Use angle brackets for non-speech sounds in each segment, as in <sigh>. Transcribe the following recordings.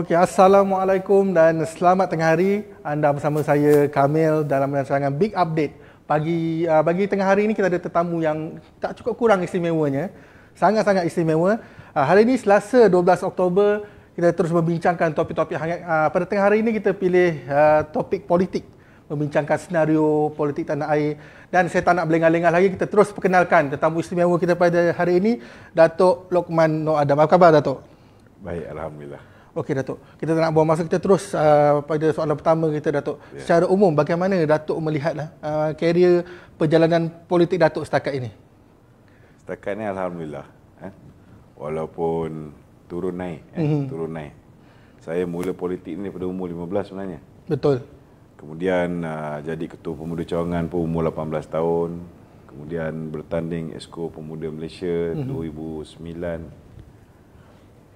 Okey, Assalamualaikum dan selamat tengah hari. Anda bersama saya Kamil dalam rancangan Big Update. Pagi uh, bagi tengah hari ini kita ada tetamu yang tak cukup kurang istimewanya. Sangat-sangat istimewa. Uh, hari ini Selasa 12 Oktober kita terus membincangkan topik-topik hangat. Uh, pada tengah hari ini kita pilih uh, topik politik membincangkan senario politik tanah air dan saya tak nak berlengah-lengah lagi kita terus perkenalkan tetamu istimewa kita pada hari ini Datuk Lokman Noor Adam. Apa khabar Datuk? Baik, alhamdulillah. Okey Datuk. Kita tak nak buang masa kita terus uh, pada soalan pertama kita Datuk. Yeah. Secara umum bagaimana Datuk melihatlah uh, kerjaya perjalanan politik Datuk setakat ini? Setakat ini alhamdulillah. Eh? Walaupun turun naik, eh? mm-hmm. turun naik. Saya mula politik ini pada umur 15 sebenarnya. Betul. Kemudian uh, jadi ketua pemuda cawangan pun umur 18 tahun. Kemudian bertanding Esko Pemuda Malaysia mm-hmm. 2009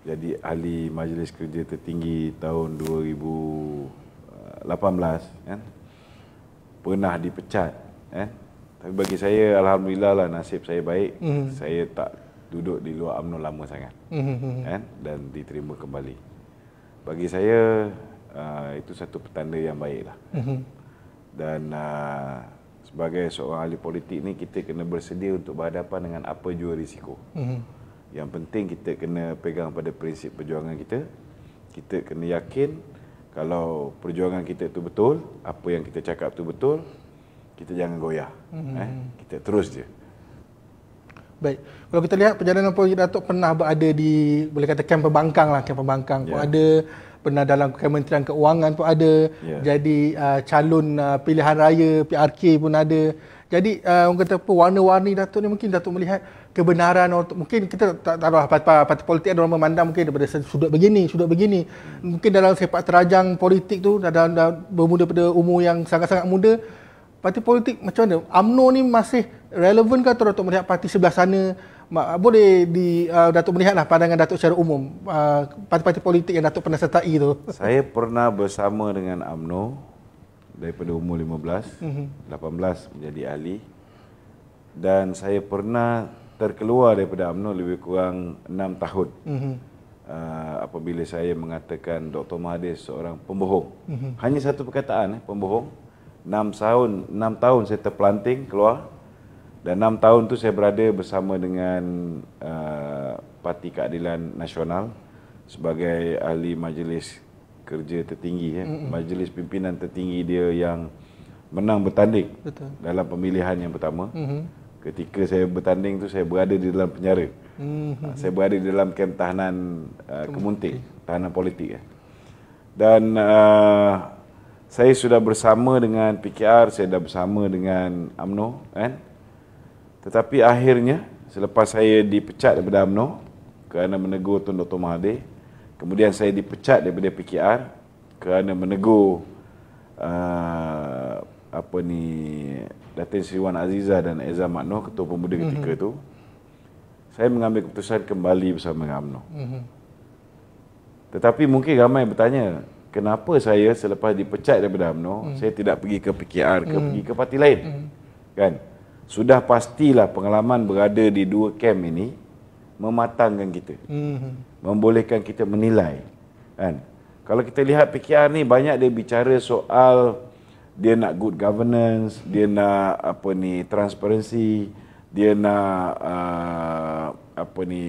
jadi ahli majlis kerja tertinggi tahun 2018 kan pernah dipecat eh tapi bagi saya alhamdulillah lah nasib saya baik mm. saya tak duduk di luar UMNO lama sangat mm-hmm. kan dan diterima kembali bagi saya uh, itu satu petanda yang baik mm-hmm. dan uh, sebagai seorang ahli politik ni kita kena bersedia untuk berhadapan dengan apa jua risiko mm-hmm. Yang penting kita kena pegang pada prinsip perjuangan kita. Kita kena yakin kalau perjuangan kita itu betul, apa yang kita cakap itu betul, kita jangan goyah. Hmm. Eh, kita terus je. Baik. Kalau kita lihat perjalanan Puan Datuk pernah berada di, boleh kata kamp pembangkang lah, kamp pembangkang. Yeah. Pun ya. ada, pernah dalam Kementerian Keuangan pun ada, yeah. jadi uh, calon uh, pilihan raya, PRK pun ada. Jadi uh, orang kata apa warna-warni Datuk ni mungkin Datuk melihat kebenaran untuk mungkin kita tak tahu apa apa parti politik ada orang memandang mungkin daripada sudut begini sudut begini mungkin dalam sepak terajang politik tu dalam, dalam bermula pada umur yang sangat-sangat muda parti politik macam mana AMNO ni masih relevan ke atau Datuk melihat parti sebelah sana boleh di uh, Datuk melihatlah pandangan Datuk secara umum uh, parti-parti politik yang Datuk pernah sertai tu saya pernah bersama dengan AMNO daripada umur 15 mm-hmm. 18 menjadi ahli dan saya pernah terkeluar daripada UMNO lebih kurang 6 tahun mm-hmm. uh, apabila saya mengatakan Dr. Mahathir seorang pembohong mm-hmm. hanya satu perkataan eh, pembohong 6 tahun 6 tahun saya terpelanting keluar dan 6 tahun tu saya berada bersama dengan uh, Parti Keadilan Nasional sebagai ahli majlis kerja tertinggi ya. Majlis pimpinan tertinggi dia yang menang bertanding Betul. dalam pemilihan yang pertama. Mm-hmm. Ketika saya bertanding tu saya berada di dalam penjara. Mm-hmm. Saya berada di dalam kem tahanan uh, Kemuntik, tahanan politik ya. Dan uh, saya sudah bersama dengan PKR, saya dah bersama dengan AMNO kan. Tetapi akhirnya selepas saya dipecat daripada AMNO kerana menegur Tun Dr. Mahathir Kemudian saya dipecat daripada PKR kerana menegur uh, apa ni Datin Sri Wan Aziza dan Ezra Maknoh ketua pemuda mhm. ketika mm-hmm. tu. Saya mengambil keputusan kembali bersama dengan UMNO. Mm-hmm. Tetapi mungkin ramai yang bertanya, kenapa saya selepas dipecat daripada UMNO, mm-hmm. saya tidak pergi ke PKR ke mm-hmm. pergi ke parti lain? Mm-hmm. Kan? Sudah pastilah pengalaman berada di dua kem ini mematangkan kita. Mm-hmm membolehkan kita menilai kan kalau kita lihat PKR ni banyak dia bicara soal dia nak good governance dia nak apa ni transparency dia nak uh, apa ni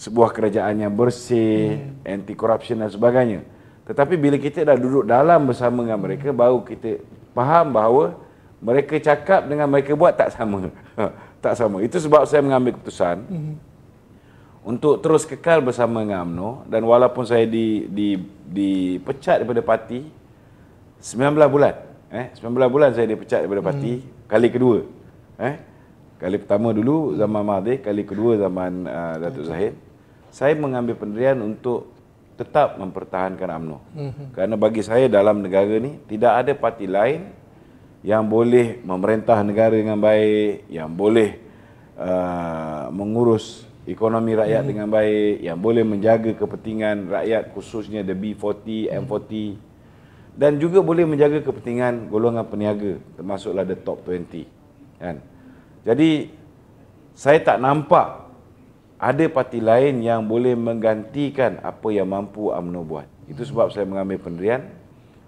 sebuah kerajaan yang bersih hmm. anti corruption dan sebagainya tetapi bila kita dah duduk dalam bersama dengan mereka baru kita faham bahawa mereka cakap dengan mereka buat tak sama <laughs> tak sama itu sebab saya mengambil keputusan hmm untuk terus kekal bersama dengan UMNO dan walaupun saya di di dipecat di daripada parti 19 bulan eh 19 bulan saya dipecat daripada parti hmm. kali kedua eh kali pertama dulu zaman Mahdi kali kedua zaman uh, Datuk hmm. Zahid saya mengambil pendirian untuk tetap mempertahankan UMNO hmm. kerana bagi saya dalam negara ni tidak ada parti lain yang boleh memerintah negara dengan baik yang boleh uh, mengurus ekonomi rakyat hmm. dengan baik yang boleh menjaga kepentingan rakyat khususnya the B40 hmm. M40 dan juga boleh menjaga kepentingan golongan peniaga termasuklah the top 20 kan jadi saya tak nampak ada parti lain yang boleh menggantikan apa yang mampu AMNO buat itu hmm. sebab saya mengambil pendirian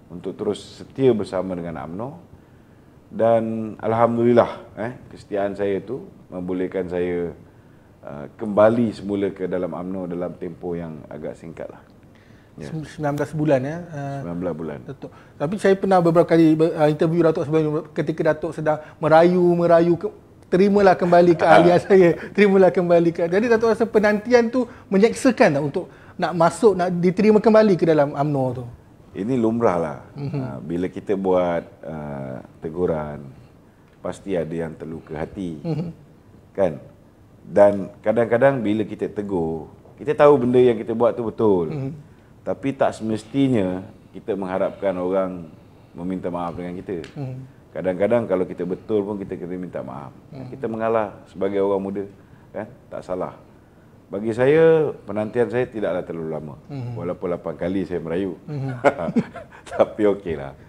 untuk terus setia bersama dengan AMNO dan alhamdulillah eh kesetiaan saya itu membolehkan saya Uh, kembali semula ke dalam UMNO dalam tempoh yang agak singkat lah. Ya. 19 bulan ya. Uh, 19 bulan. Datuk. Tapi saya pernah beberapa kali uh, interview Datuk sebelum ketika Datuk sedang merayu-merayu ke, terimalah kembali ke ahli <laughs> saya. Terimalah kembali ke. Jadi Datuk rasa penantian tu menyeksakan tak untuk nak masuk nak diterima kembali ke dalam UMNO tu. Ini lumrah lah. Uh-huh. bila kita buat uh, teguran pasti ada yang terluka hati. Uh-huh. Kan? dan kadang-kadang bila kita tegur kita tahu benda yang kita buat tu betul mm. tapi tak semestinya kita mengharapkan orang meminta maaf dengan kita mm. kadang-kadang kalau kita betul pun kita kena minta maaf mm. kita mengalah sebagai orang muda kan tak salah bagi saya penantian saya tidaklah terlalu lama mm. walaupun 8 kali saya merayu mm. <laughs> tapi okeylah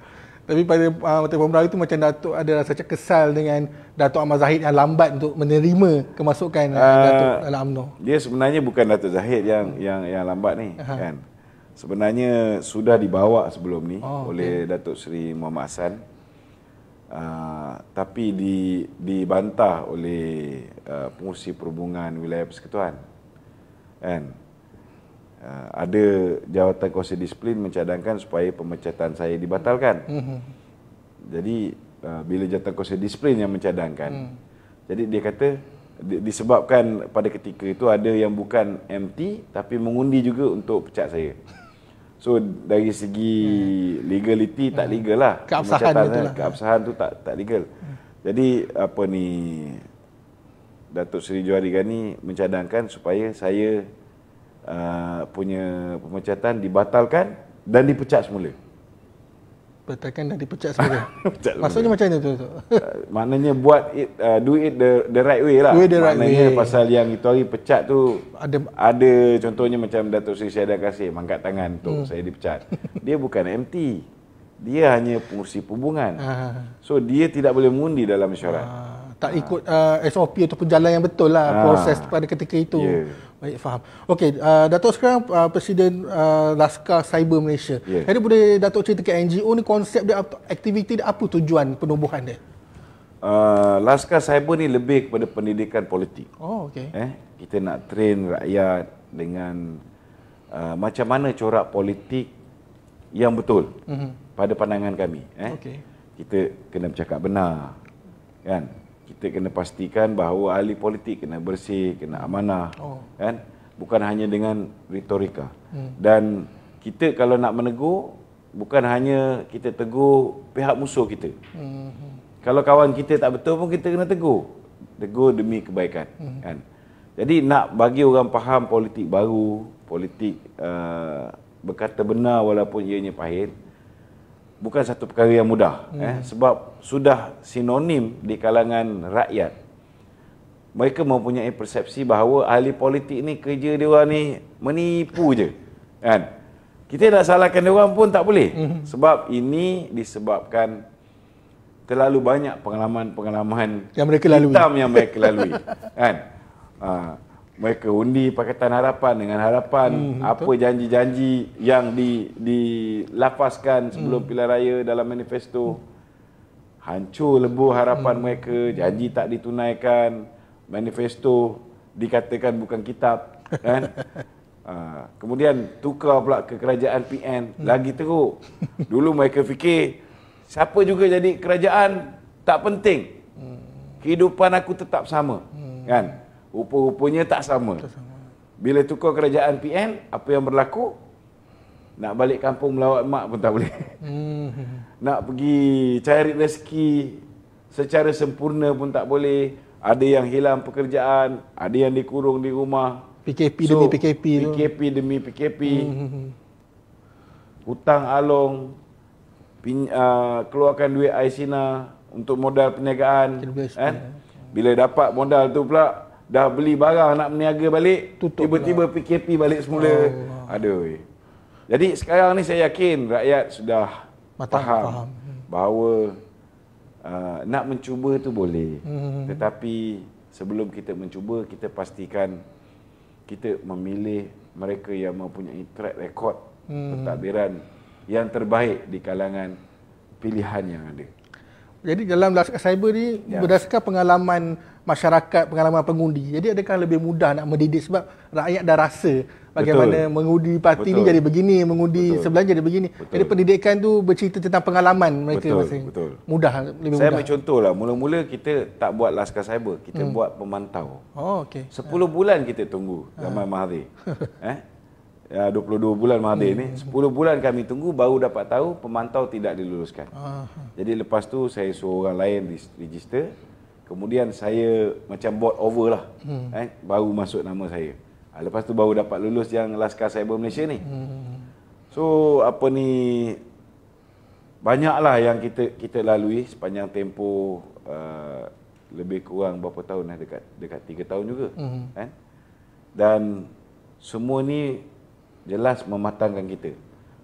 tapi pada uh, ah, Mata Puan Merau itu macam Datuk ada rasa macam kesal dengan Datuk Ahmad Zahid yang lambat untuk menerima kemasukan uh, Datuk Alam Amno. Dia sebenarnya bukan Datuk Zahid yang yang yang lambat ni uh-huh. kan. Sebenarnya sudah dibawa sebelum ni oh, oleh okay. Datuk Seri Muhammad Hassan. Uh, tapi di dibantah oleh uh, pengurusi perhubungan wilayah persekutuan. Kan? Ah, ada jawatan kuasa disiplin mencadangkan supaya pemecatan saya dibatalkan. Mm-hmm. Jadi uh, bila jawatan kuasa disiplin yang mencadangkan. Mm. Jadi dia kata di, disebabkan pada ketika itu ada yang bukan MT tapi mengundi juga untuk pecat saya. So dari segi mm. legality mm. tak hmm. legal lah. Keabsahan itulah. Keabsahan tu tak tak legal. Mm. Jadi apa ni Datuk Seri Johari Gani mencadangkan supaya saya uh, punya pemecatan dibatalkan dan dipecat semula. Dibatalkan dan dipecat semula. <laughs> pecat semula. Maksudnya macam mana tu? uh, maknanya buat it, uh, do it the, the right way lah. Do it the maknanya way. pasal yang itu hari pecat tu ada ada contohnya macam Datuk Seri Syahda Kasih mangkat tangan tu hmm. saya dipecat. Dia bukan MT. Dia hanya pengurusi perhubungan. Ah. so dia tidak boleh mengundi dalam mesyuarat. Uh, ah, tak ikut uh, SOP ataupun jalan yang betul lah uh, proses pada ketika itu. Yeah. Baik, faham. Okey, uh, Datuk sekarang uh, Presiden uh, Laskar Cyber Malaysia. Jadi boleh Datuk ceritakan NGO ni konsep dia, aktiviti dia, apa tujuan penubuhan dia? Uh, Laskar Cyber ni lebih kepada pendidikan politik. Oh, okay. Eh, kita nak train rakyat dengan uh, macam mana corak politik yang betul mm-hmm. pada pandangan kami. Eh. Okey. Kita kena bercakap benar. Kan? kita kena pastikan bahawa ahli politik kena bersih, kena amanah. Oh. Kan? Bukan hanya dengan retorika. Hmm. Dan kita kalau nak menegur, bukan hanya kita tegur pihak musuh kita. Hmm. Kalau kawan kita tak betul pun kita kena tegur. Tegur demi kebaikan. Hmm. Kan? Jadi nak bagi orang faham politik baru, politik uh, berkata benar walaupun ianya pahit, bukan satu perkara yang mudah hmm. eh sebab sudah sinonim di kalangan rakyat mereka mempunyai persepsi bahawa ahli politik ni kerja dia orang ni menipu je kan kita nak salahkan dia orang pun tak boleh hmm. sebab ini disebabkan terlalu banyak pengalaman-pengalaman yang mereka lalui hitam yang mereka lalui <laughs> kan ha mereka undi Pakatan Harapan dengan harapan hmm, apa janji-janji yang di dilafazkan sebelum hmm. pilihan raya dalam manifesto hancur lebur harapan hmm. mereka janji tak ditunaikan manifesto dikatakan bukan kitab kan ha. <laughs> kemudian tukar pula ke kerajaan PN hmm. lagi teruk dulu mereka fikir siapa juga jadi kerajaan tak penting hmm. kehidupan aku tetap sama hmm. kan Rupa-rupanya tak sama. tak sama. Bila tukar kerajaan PN, apa yang berlaku? Nak balik kampung melawat mak pun tak boleh. Hmm. Nak pergi cari rezeki secara sempurna pun tak boleh. Ada yang hilang pekerjaan, ada yang dikurung di rumah. PKP so, demi PKP. PKP tu. demi PKP. Hmm. Hutang along, pin, uh, keluarkan duit Aisina untuk modal perniagaan. Eh? Ya. Bila dapat modal tu pula, dah beli barang nak meniaga balik tiba-tiba lah. PKP balik semula oh. aduh jadi sekarang ni saya yakin rakyat sudah Matang, faham, faham bahawa uh, nak mencuba tu boleh hmm. tetapi sebelum kita mencuba kita pastikan kita memilih mereka yang mempunyai track record hmm. pentadbiran yang terbaik di kalangan pilihan yang ada. Jadi dalam laskar cyber ni ya. berdasarkan pengalaman masyarakat, pengalaman pengundi. Jadi adakah lebih mudah nak mendidik sebab rakyat dah rasa bagaimana Betul. mengundi parti Betul. ni jadi begini, mengundi Betul. sebelah jadi begini. Betul. Jadi pendidikan tu bercerita tentang pengalaman mereka Betul. masing. Betul. Mudah lebih Saya mudah. Saya ambil lah. mula-mula kita tak buat laskar cyber, kita hmm. buat pemantau. Oh okey. 10 ha. bulan kita tunggu Gamal ah. ha. Mahathir. <laughs> eh? Ya, 22 bulan Mahathir ini, 10 hmm. bulan kami tunggu baru dapat tahu pemantau tidak diluluskan. Ah, ah. Jadi lepas tu saya suruh orang lain register. Kemudian saya macam bought over lah. Hmm. Eh, baru masuk nama saya. Ah, lepas tu baru dapat lulus yang Laskar Cyber Malaysia ni. Hmm. So apa ni banyaklah yang kita kita lalui sepanjang tempoh uh, lebih kurang berapa tahun lah dekat dekat 3 tahun juga. Kan? Dan semua ni jelas mematangkan kita.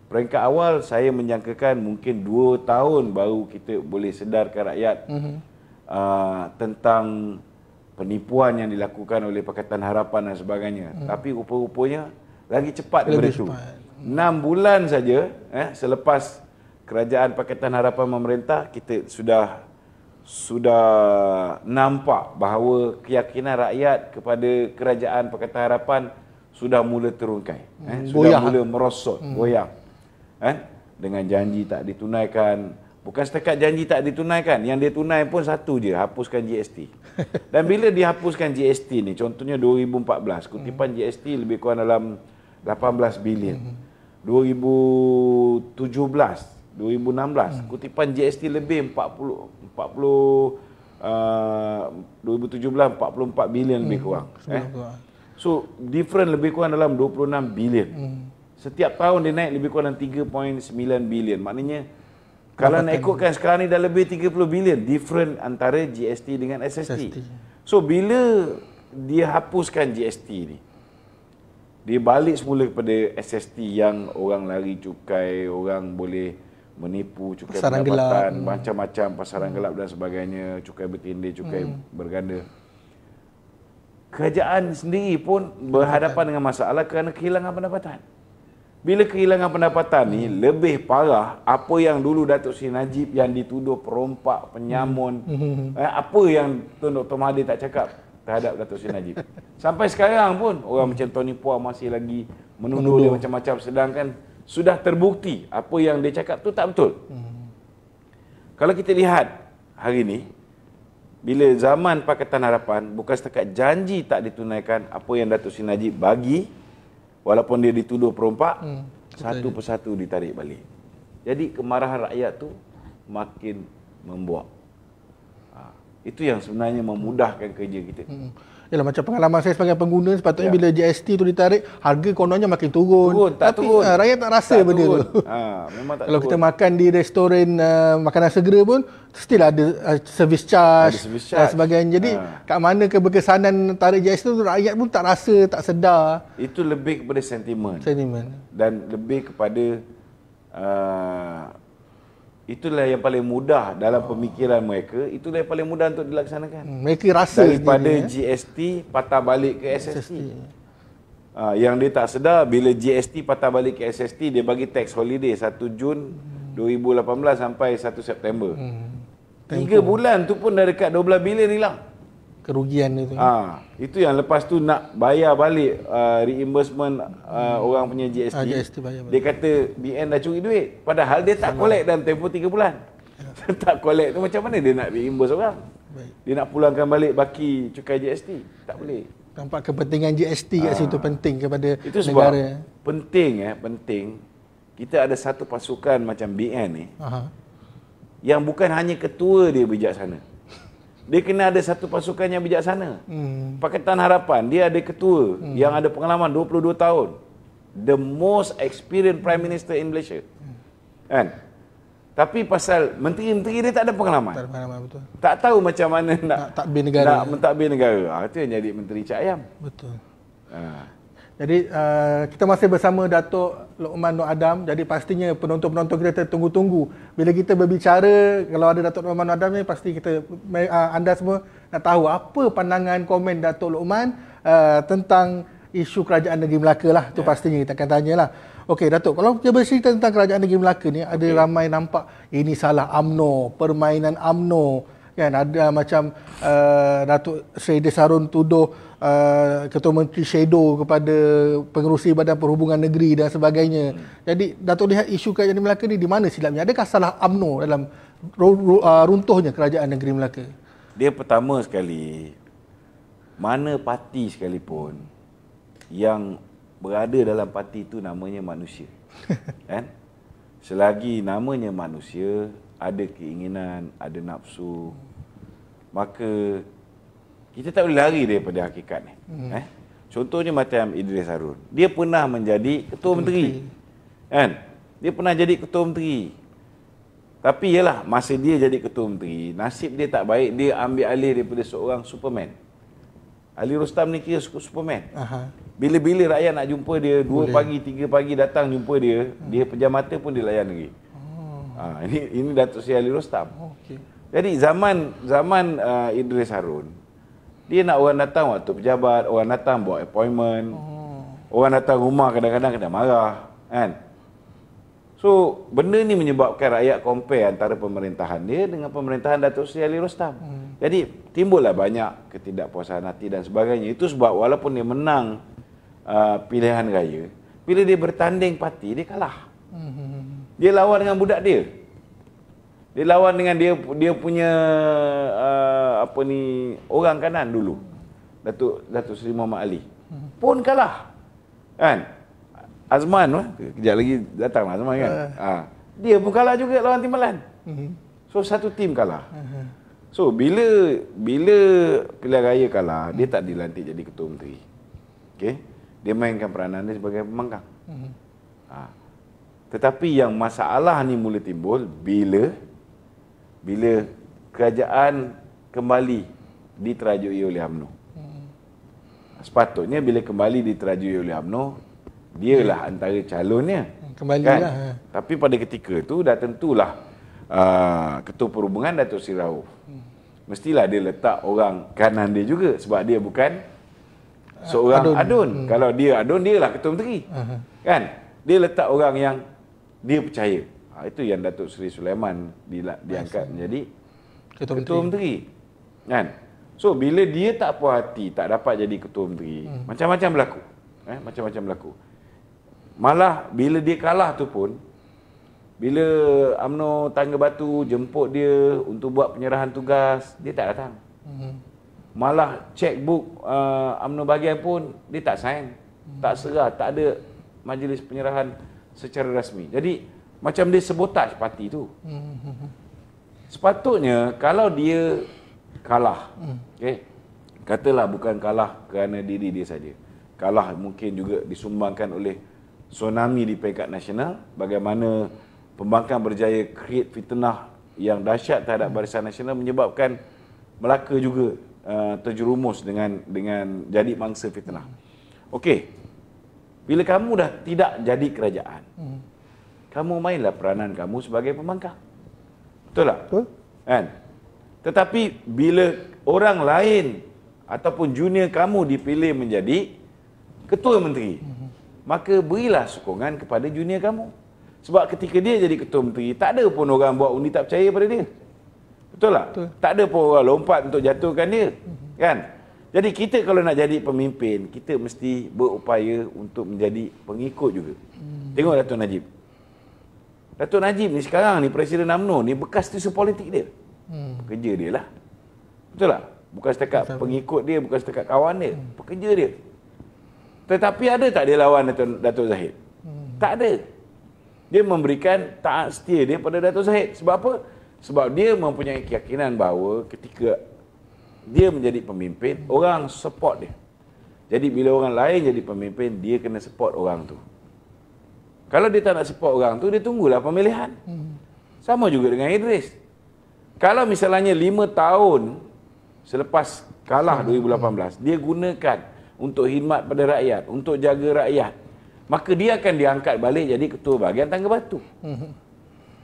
Peringkat awal saya menjangkakan mungkin dua tahun baru kita boleh sedarkan rakyat mm-hmm. aa, uh, tentang penipuan yang dilakukan oleh Pakatan Harapan dan sebagainya. Mm-hmm. Tapi rupa-rupanya lagi cepat daripada itu. mm bulan saja eh, selepas kerajaan Pakatan Harapan memerintah kita sudah sudah nampak bahawa keyakinan rakyat kepada kerajaan Pakatan Harapan sudah mula terungkai eh hmm. goyah. sudah mula merosot hmm. goyah eh dengan janji tak ditunaikan bukan setakat janji tak ditunaikan yang dia tunai pun satu je hapuskan GST <laughs> dan bila dihapuskan GST ni contohnya 2014 kutipan hmm. GST lebih kurang dalam 18 bilion hmm. 2017 2016 hmm. kutipan GST lebih 40 40 Uh, 2017 44 bilion lebih hmm. kurang eh. So different lebih kurang dalam 26 bilion. Hmm. Setiap tahun dia naik lebih kurang dalam 3.9 bilion. Maknanya kalau nak ikutkan sekarang ni dah lebih 30 bilion different antara GST dengan SST. SST. So bila dia hapuskan GST ni dia balik semula kepada SST yang orang lari cukai, orang boleh menipu cukai pasaran pendapatan, macam-macam pasaran hmm. gelap dan sebagainya, cukai bertindih, cukai hmm. berganda kerajaan sendiri pun berhadapan dengan masalah kerana kehilangan pendapatan. Bila kehilangan pendapatan ni hmm. lebih parah apa yang dulu Datuk Seri Najib yang dituduh perompak, penyamun, hmm. eh, apa yang Tun Dr. Mahathir tak cakap terhadap Datuk Seri Najib. Sampai sekarang pun orang hmm. macam Tony Puan masih lagi menuduh dia macam-macam sedangkan sudah terbukti apa yang dia cakap tu tak betul. Hmm. Kalau kita lihat hari ini bila zaman Pakatan Harapan bukan setakat janji tak ditunaikan apa yang Datuk Sin Najib bagi walaupun dia dituduh perompak hmm, satu dia. persatu ditarik balik jadi kemarahan rakyat tu makin membuat ha, itu yang sebenarnya memudahkan kerja kita hmm. Yalah macam pengalaman saya sebagai pengguna sepatutnya ya. bila GST tu ditarik harga kononnya makin turun. turun tak Tapi turun. Ha, rakyat tak rasa tak benda turun. tu. <laughs> Ha ah, memang tak. Kalau turun. kita makan di restoran uh, makanan segera pun still ada uh, service charge dan uh, sebagainya. Jadi ha. kat mana keberkesanan tarik GST tu rakyat pun tak rasa, tak sedar. Itu lebih kepada sentimen. Dan lebih kepada Itulah yang paling mudah dalam oh. pemikiran mereka, itulah yang paling mudah untuk dilaksanakan. Hmm, mereka rasa daripada ini, eh. GST patah balik ke SST. SST. Ha, ah, yang dia tak sedar bila GST patah balik ke SST dia bagi tax holiday 1 Jun hmm. 2018 sampai 1 September. Hmm. 3 bulan tu pun dah dekat 12 bilion hilang. Hmm kerugian dia tu. Ah, itu yang lepas tu nak bayar balik uh, reimbursement uh, hmm. orang punya GST. Ah, GST Dia kata BN dah curi duit padahal dia tak Sama. collect dalam tempoh 3 bulan. Ya. <laughs> tak collect tu macam mana dia nak reimburse orang? Baik. Dia nak pulangkan balik baki cukai GST. Tak boleh. Tampak kepentingan GST kat ah. situ penting kepada itu sebab negara. Penting eh, penting. Kita ada satu pasukan macam BN ni. Aha. Yang bukan hanya ketua dia bijaksana. sana dia kena ada satu pasukan yang bijaksana. Hmm. Pakatan Harapan, dia ada ketua hmm. yang ada pengalaman 22 tahun. The most experienced prime minister in Malaysia. Hmm. Kan? Tapi pasal menteri-menteri dia tak ada pengalaman. Tak pengalaman betul. Tak tahu macam mana nak, tak takbir negara. Nak mentadbir negara. Ha, itu yang jadi menteri cak ayam. Betul. Ha. Jadi uh, kita masih bersama Datuk Lokman Nur Adam. Jadi pastinya penonton-penonton kita tunggu tunggu Bila kita berbicara, kalau ada Datuk Lokman Nur Adam ni, pasti kita uh, anda semua nak tahu apa pandangan komen Datuk Lokman uh, tentang isu kerajaan negeri Melaka lah. Itu yeah. pastinya kita akan lah. Okey Datuk, kalau kita bercerita tentang kerajaan negeri Melaka ni, ada okay. ramai nampak ini salah AMNO, permainan AMNO. Kan ada macam uh, Datuk Sri Desarun tuduh uh, Ketua Menteri Shadow kepada pengerusi Badan Perhubungan Negeri dan sebagainya. Hmm. Jadi Dato' lihat isu Kerajaan Melaka ni di mana silapnya? Adakah salah Amno dalam uh, runtuhnya Kerajaan Negeri Melaka? Dia pertama sekali, mana parti sekalipun yang berada dalam parti itu namanya manusia. <laughs> kan? Selagi namanya manusia, ada keinginan, ada nafsu, maka kita tak boleh lari daripada hakikat ni. Hmm. Eh? Contohnya macam Idris Harun. Dia pernah menjadi ketua, ketua menteri. menteri. Kan? Dia pernah jadi ketua menteri. Tapi yalah, masa dia jadi ketua menteri, nasib dia tak baik, dia ambil alih daripada seorang Superman. Ali Rustam ni kira Superman. Bila-bila rakyat nak jumpa dia, dua pagi, tiga pagi datang jumpa dia, hmm. dia pejam mata pun dia layan lagi. Oh. Ha, ini ini Datuk Seri Ali Rustam. Oh, okay. Jadi zaman zaman uh, Idris Harun, dia nak orang datang waktu pejabat, orang datang buat appointment. Oh. Orang datang rumah kadang-kadang kena marah, kan? So, benda ni menyebabkan rakyat compare antara pemerintahan dia dengan pemerintahan Datuk Seri Ali Rostam. Hmm. Jadi, timbullah banyak ketidakpuasan hati dan sebagainya. Itu sebab walaupun dia menang uh, pilihan raya, bila dia bertanding parti, dia kalah. Hmm. hmm, hmm, hmm. Dia lawan dengan budak dia dia lawan dengan dia dia punya uh, apa ni orang kanan dulu. Datuk Datuk Seri Muhammad Ali. Hmm. Pun kalah. Kan? Azman tu kejap lagi datang lah Azman kan. Ha. Dia pun kalah juga lawan Leste hmm. So satu tim kalah. Hmm. So bila bila pilihan raya kalah, dia tak dilantik jadi ketua menteri. Okey. Dia mainkan peranan dia sebagai pemangkang. Ha. Ah. Tetapi yang masalah ni mula timbul bila bila kerajaan kembali diterajui oleh UMNO. Hmm. Sepatutnya bila kembali diterajui oleh UMNO, dialah hmm. antara calonnya. Hmm, kembali kan? lah. Tapi pada ketika itu dah tentulah uh, Ketua Perhubungan Datuk Sirau. Hmm. Mestilah dia letak orang kanan dia juga sebab dia bukan seorang adun. adun. Hmm. Kalau dia adun, dia lah Ketua Menteri. Uh-huh. Kan? Dia letak orang yang dia percaya. Ha, itu yang Datuk Seri Sulaiman diangkat menjadi Ketua, Ketua Menteri. Menteri. Kan? So bila dia tak puas hati, tak dapat jadi Ketua Menteri, hmm. macam-macam berlaku. Eh, macam-macam berlaku. Malah bila dia kalah tu pun bila UMNO Tangga Batu jemput dia untuk buat penyerahan tugas, dia tak datang. Hmm. Malah checkbook uh, UMNO bahagian pun dia tak sign. Hmm. Tak serah, tak ada majlis penyerahan secara rasmi. Jadi, macam dia sebotaj parti tu. Sepatutnya kalau dia kalah, okay, hmm. eh, katalah bukan kalah kerana diri dia saja. Kalah mungkin juga disumbangkan oleh tsunami di peringkat nasional. Bagaimana pembangkang berjaya create fitnah yang dahsyat terhadap hmm. barisan nasional menyebabkan Melaka juga uh, terjerumus dengan dengan jadi mangsa fitnah. Hmm. Okey. Bila kamu dah tidak jadi kerajaan kamu mainlah peranan kamu sebagai pemangkah. Betul tak? Betul. Kan? Tetapi bila orang lain ataupun junior kamu dipilih menjadi ketua menteri, mhm. maka berilah sokongan kepada junior kamu. Sebab ketika dia jadi ketua menteri, tak ada pun orang buat undi tak percaya pada dia. Betul tak? Betul. Tak ada pun orang lompat untuk jatuhkan dia. Mhm. Kan? Jadi kita kalau nak jadi pemimpin, kita mesti berupaya untuk menjadi pengikut juga. Mhm. Tengok Datuk Najib. Datuk Najib ni sekarang ni Presiden UMNO ni bekas tisu politik dia. Hmm. Pekerja dia lah. Betul tak? Bukan setakat Betul. pengikut dia, bukan setakat kawan dia. Hmm. Pekerja dia. Tetapi ada tak dia lawan Datuk, Datuk Zahid? Hmm. Tak ada. Dia memberikan taat setia dia pada Datuk Zahid. Sebab apa? Sebab dia mempunyai keyakinan bahawa ketika dia menjadi pemimpin, hmm. orang support dia. Jadi bila orang lain jadi pemimpin, dia kena support orang tu. Kalau dia tak nak support orang tu, dia tunggulah pemilihan. Sama juga dengan Idris. Kalau misalnya 5 tahun selepas kalah 2018, hmm. dia gunakan untuk khidmat pada rakyat, untuk jaga rakyat, maka dia akan diangkat balik jadi ketua bahagian tangga batu. Hmm.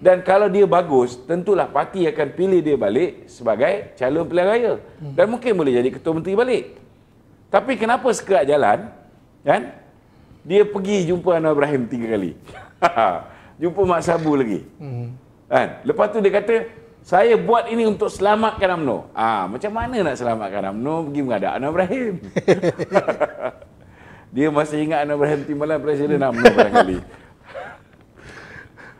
Dan kalau dia bagus, tentulah parti akan pilih dia balik sebagai calon pilihan raya. Hmm. Dan mungkin boleh jadi ketua menteri balik. Tapi kenapa sekerat jalan, kan, dia pergi jumpa Anwar Ibrahim tiga kali. Ha. jumpa Mak Sabu lagi. Hmm. Kan? Lepas tu dia kata, saya buat ini untuk selamatkan UMNO. Ah, ha, macam mana nak selamatkan UMNO? Pergi mengadak Anwar Ibrahim. <laughs> <laughs> dia masih ingat Anwar Ibrahim timbalan presiden UMNO kali. <laughs>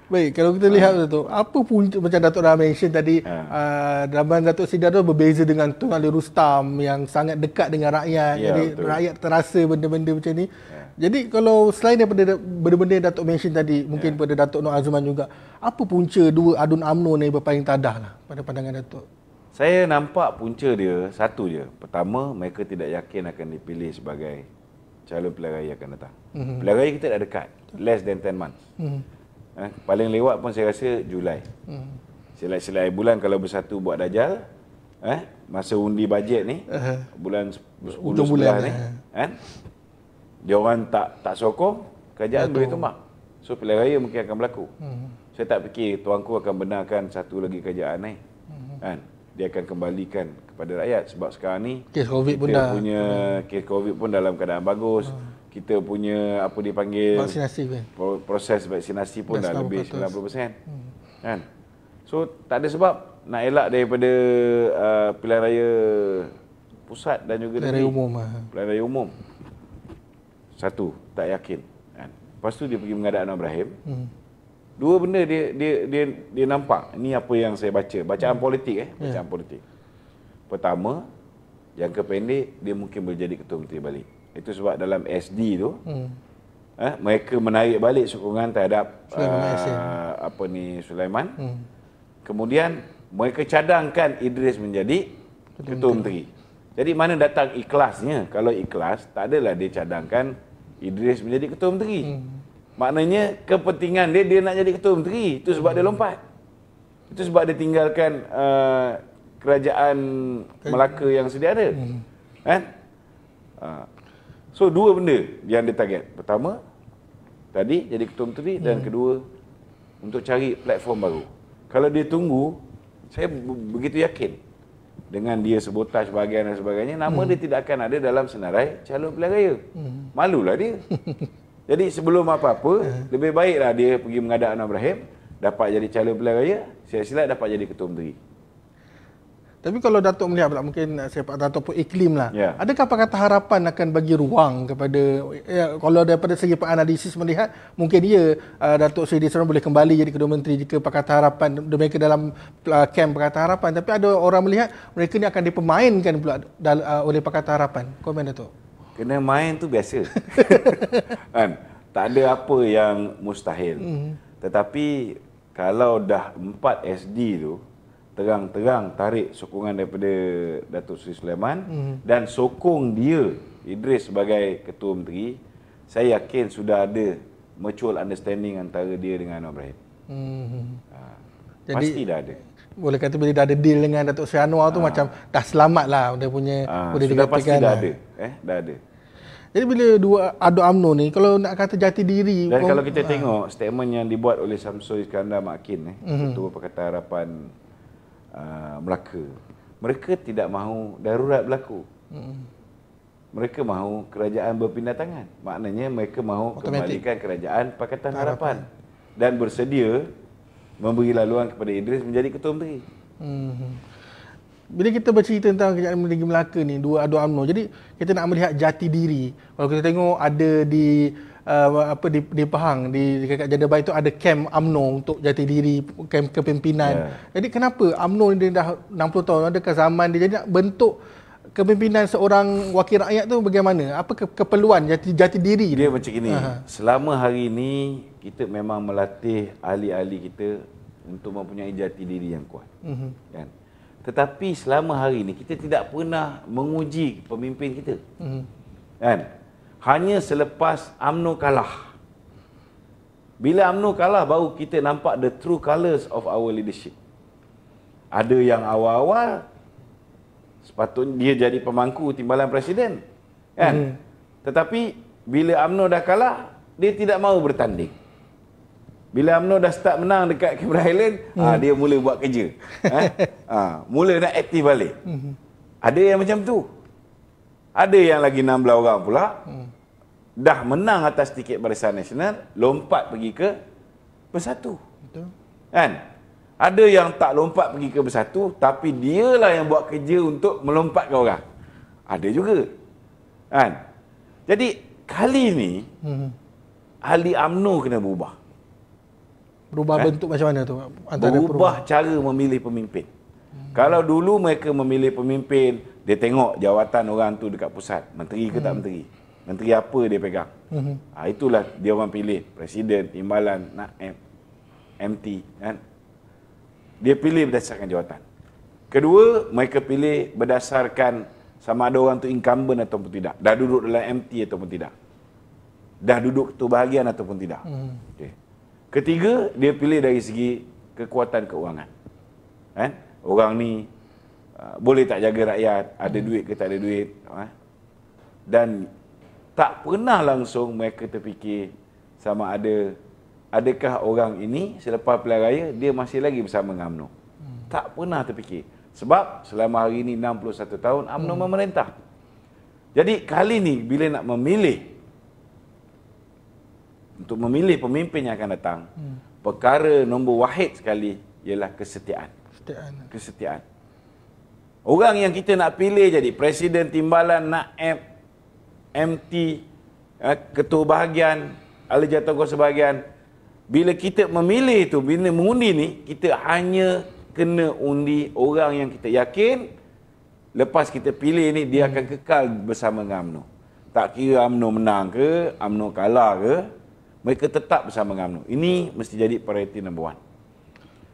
Baik, kalau kita lihat uh. Ah. tu, apa pun macam Datuk dah mention tadi, uh. uh Datuk Sidar tu berbeza dengan Tun Ali Rustam yang sangat dekat dengan rakyat. Yeah, jadi betul. rakyat terasa benda-benda macam ni. Yeah. Jadi kalau selain daripada benda-benda yang Datuk mention tadi, mungkin pada Datuk Nur Azman juga, apa punca dua adun UMNO ni berpaling tadah lah pada pandangan Datuk? Saya nampak punca dia satu je. Pertama, mereka tidak yakin akan dipilih sebagai calon pelarai yang akan datang. Mm-hmm. Pelarai kita dah dekat. Less than 10 months. Mm-hmm. Eh, paling lewat pun saya rasa Julai. Hmm. Selai-selai bulan kalau bersatu buat dajal, eh, ha? masa undi bajet ni, uh bulan 10 bulan, bulan ni, kan? dia orang tak tak sokong, kerajaan Betul. boleh tumbang. So pilihan raya mungkin akan berlaku. Hmm. Saya tak fikir tuanku akan benarkan satu lagi kerajaan ni. Hmm. Kan? Dia akan kembalikan kepada rakyat sebab sekarang ni kes COVID kita pun dah punya hmm. kes COVID pun dalam keadaan bagus. Hmm kita punya apa dipanggil vaksinasi kan? proses vaksinasi pun dah, dah lebih 90%. Hmm. Kan? So tak ada sebab nak elak daripada uh, pilihan raya pusat dan juga pilihan raya umum. Ah. Pilihan raya umum. Satu, tak yakin. Kan? Lepas tu dia pergi mengadap Anwar Ibrahim. Hmm. Dua benda dia, dia dia dia nampak. Ini apa yang saya baca. Bacaan hmm. politik eh. Ya. Bacaan yeah. politik. Pertama, yang kependek, dia mungkin boleh jadi ketua menteri balik. Itu sebab dalam SD tu hmm. eh, mereka menarik balik sokongan terhadap uh, apa ni Sulaiman. Hmm. Kemudian mereka cadangkan Idris menjadi Ketua, Ketua Menteri. Jadi mana datang ikhlasnya? Kalau ikhlas, tak adalah dia cadangkan Idris menjadi Ketua Menteri. Hmm. Maknanya kepentingan dia, dia nak jadi Ketua Menteri. Itu sebab hmm. dia lompat. Itu sebab dia tinggalkan uh, kerajaan Melaka yang sedia ada. Hmm. Eh? Uh, So dua benda yang dia target. Pertama, tadi jadi ketua menteri dan ya. kedua untuk cari platform baru. Kalau dia tunggu, saya begitu yakin dengan dia sebotaj bahagian dan sebagainya, nama hmm. dia tidak akan ada dalam senarai calon pilihan raya. Hmm. Malulah dia. <laughs> jadi sebelum apa-apa, yeah. lebih baiklah dia pergi mengadap Anwar Ibrahim, dapat jadi calon pilihan raya, sila-sila dapat jadi ketua menteri. Tapi kalau Datuk melihat pula mungkin eh, sepak Datuk pun iklim lah. Yeah. Adakah apa kata harapan akan bagi ruang kepada ya, kalau daripada segi analisis melihat mungkin ia ya, uh, eh, Datuk Seri Disaran boleh kembali jadi Kedua Menteri jika Pakatan Harapan mereka dalam uh, camp Pakatan Harapan. Tapi ada orang melihat mereka ni akan dipemainkan pula dal- uh, oleh Pakatan Harapan. Komen Datuk. Kena main tu biasa. <laughs> kan? Tak ada apa yang mustahil. Mm. Tetapi kalau dah 4 SD tu, terang-terang tarik sokongan daripada Datuk Seri Sulaiman mm-hmm. dan sokong dia Idris sebagai ketua menteri saya yakin sudah ada mutual understanding antara dia dengan Anwar Ibrahim. Mm-hmm. Ha. Jadi, Pasti dah ada. Boleh kata bila dah ada deal dengan Datuk Seri Anwar ha. tu macam dah selamat lah dia punya ha. boleh sudah pasti dah lah. ada. Eh, dah ada. Jadi bila dua adu UMNO ni kalau nak kata jati diri Dan pun, kalau kita ha. tengok statement yang dibuat oleh Samsul Iskandar Makin eh, mm-hmm. Ketua Pakatan Harapan Ah, Melaka. Mereka tidak mahu darurat berlaku. Hmm. Mereka mahu kerajaan berpindah tangan. Maknanya mereka mahu kembalikan kerajaan Pakatan Harapan. Dan bersedia memberi laluan kepada Idris menjadi ketua menteri. Hmm. Bila kita bercerita tentang kerajaan Negeri Melaka ni, dua adu amno. Jadi kita nak melihat jati diri. Kalau kita tengok ada di uh, apa di, di Pahang di dekat Jeddah Bay itu ada kem AMNO untuk jati diri kem kepimpinan. Yeah. Jadi kenapa AMNO ni dah 60 tahun adakah zaman dia jadi nak bentuk kepimpinan seorang wakil rakyat tu bagaimana? Apa ke, keperluan jati jati diri dia tu? macam ini. Aha. Selama hari ini kita memang melatih ahli-ahli kita untuk mempunyai jati diri yang kuat. Mm-hmm. Kan? Tetapi selama hari ini kita tidak pernah menguji pemimpin kita. Mm-hmm. Kan? hanya selepas Amnu kalah. Bila Amnu kalah baru kita nampak the true colours of our leadership. Ada yang awal-awal sepatutnya dia jadi pemangku timbalan presiden. Kan? Hmm. Tetapi bila Amnu dah kalah, dia tidak mahu bertanding. Bila Amnu dah start menang dekat Cameron Highland, ah, hmm. dia mula buat kerja. ha? <laughs> Ha, mula nak aktif balik. Hmm. Ada yang macam tu. Ada yang lagi 16 orang pula hmm. dah menang atas tiket Barisan Nasional, lompat pergi ke Bersatu. Betul. Kan? Ada yang tak lompat pergi ke Bersatu tapi dialah yang buat kerja untuk melompat melompatkan orang. Ada juga. Kan? Jadi kali ni hmm. Ahli UMNO kena berubah. Berubah kan? bentuk macam mana tu? Antara berubah perubah. cara memilih pemimpin. Hmm. Kalau dulu mereka memilih pemimpin dia tengok jawatan orang tu dekat pusat menteri ke hmm. tak menteri menteri apa dia pegang hmm. ha, itulah dia orang pilih presiden timbalan nak M- MT kan dia pilih berdasarkan jawatan kedua mereka pilih berdasarkan sama ada orang tu incumbent ataupun tidak dah duduk dalam MT ataupun tidak dah duduk tu bahagian ataupun tidak hmm. okay. ketiga dia pilih dari segi kekuatan keuangan kan orang ni Ah, boleh tak jaga rakyat, ada hmm. duit ke tak ada duit. Ah. Dan tak pernah langsung mereka terfikir sama ada adakah orang ini selepas pilihan raya dia masih lagi bersama dengan UMNO. Hmm. Tak pernah terfikir. Sebab selama hari ini 61 tahun UMNO hmm. memerintah. Jadi kali ni bila nak memilih untuk memilih pemimpin yang akan datang, hmm. perkara nombor wahid sekali ialah kesetiaan. Kesetiaan. Kesetiaan. Orang yang kita nak pilih jadi presiden timbalan, naib, MT, eh, ketua bahagian, ahli jatuh sebahagian. Bila kita memilih tu bila mengundi ni, kita hanya kena undi orang yang kita yakin lepas kita pilih ni dia akan hmm. kekal bersama dengan UMNO. Tak kira UMNO menang ke, UMNO kalah ke, mereka tetap bersama dengan UMNO. Ini mesti jadi priority number one.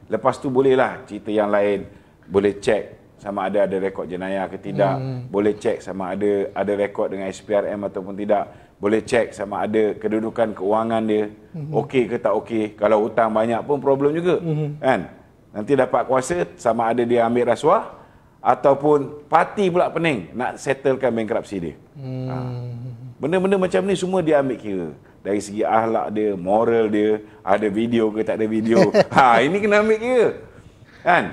Lepas tu bolehlah cerita yang lain boleh cek sama ada ada rekod jenayah ke tidak hmm. hmm. boleh cek sama ada ada rekod dengan SPRM ataupun tidak boleh cek sama ada kedudukan keuangan dia hmm. okey ke tak okey kalau hutang banyak pun problem juga hmm. kan nanti dapat kuasa sama ada dia ambil rasuah ataupun parti pula pening nak settlekan bankruptcy dia hmm. ha. macam ni semua dia ambil kira dari segi ahlak dia moral dia ada video ke tak ada video <laughs> ha ini kena ambil kira kan